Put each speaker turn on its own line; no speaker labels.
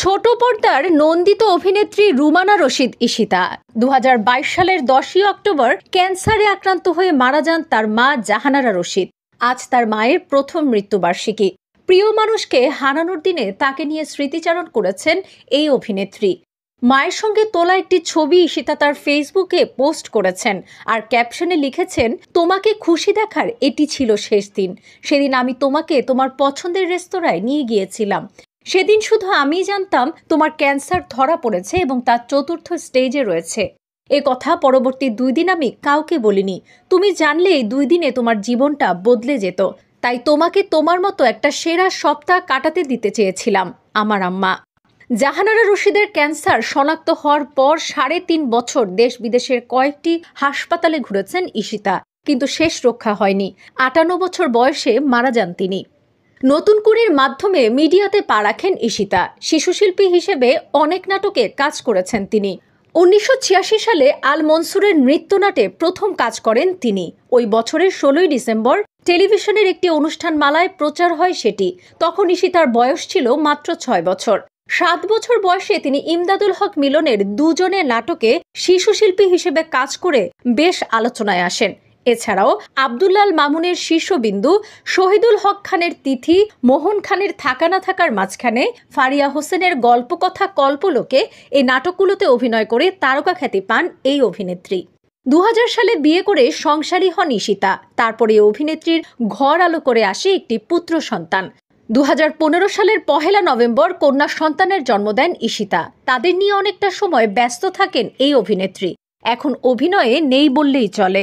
ছোট পর্দার নন্দিত অভিনেত্রী রুমানা রশিদ ইশিতা দু সালের দশই অক্টোবর ক্যান্সারে আক্রান্ত হয়ে মারা যান তার মা জাহানারা রশিদ আজ তার মায়ের প্রথম মৃত্যুবার্ষিকী প্রিয় মানুষকে হারানোর দিনে তাকে নিয়ে স্মৃতিচারণ করেছেন এই অভিনেত্রী মায়ের সঙ্গে তোলা একটি ছবি ইশিতা তার ফেসবুকে পোস্ট করেছেন আর ক্যাপশনে লিখেছেন তোমাকে খুশি দেখার এটি ছিল শেষ দিন সেদিন আমি তোমাকে তোমার পছন্দের রেস্তোরাঁয় নিয়ে গিয়েছিলাম সেদিন শুধু আমি জানতাম তোমার ক্যান্সার ধরা পড়েছে এবং তার চতুর্থ স্টেজে রয়েছে এ কথা পরবর্তী দুই দিন আমি কাউকে বলিনি তুমি জানলে এই দুই দিনে তোমার জীবনটা বদলে যেত তাই তোমাকে তোমার মতো একটা সেরা সপ্তাহ কাটাতে দিতে চেয়েছিলাম আমার আম্মা জাহানারা রশিদের ক্যান্সার শনাক্ত হওয়ার পর সাড়ে তিন বছর দেশ বিদেশের কয়েকটি হাসপাতালে ঘুরেছেন ঈশিতা কিন্তু শেষ রক্ষা হয়নি আটান্ন বছর বয়সে মারা যান তিনি নতুন কুড়ির মাধ্যমে মিডিয়াতে পা রাখেন ইশিতা শিশুশিল্পী হিসেবে অনেক নাটকে কাজ করেছেন তিনি উনিশশো সালে আল মনসুরের নৃত্যনাটে প্রথম কাজ করেন তিনি ওই বছরের ষোলোই ডিসেম্বর টেলিভিশনের একটি অনুষ্ঠান মালায় প্রচার হয় সেটি তখন ইশিতার বয়স ছিল মাত্র ছয় বছর সাত বছর বয়সে তিনি ইমদাদুল হক মিলনের দুজনে নাটকে শিশুশিল্পী হিসেবে কাজ করে বেশ আলোচনায় আসেন এছাড়াও আবদুল্লাল মামুনের শীর্ষবিন্দু শহীদুল হক খানের তিথি মোহন খানের থাকা না থাকার মাঝখানে ফারিয়া হোসেনের গল্পকথা কল্পলোকে এই নাটকগুলোতে অভিনয় করে তারকা খ্যাতি পান এই অভিনেত্রী দু সালে বিয়ে করে সংসারী হন ঈশিতা তারপরে অভিনেত্রীর ঘর আলো করে আসে একটি পুত্র সন্তান দু সালের পহেলা নভেম্বর কন্যা সন্তানের জন্ম দেন ঈশিতা তাদের নিয়ে অনেকটা সময় ব্যস্ত থাকেন এই অভিনেত্রী এখন অভিনয়ে নেই বললেই চলে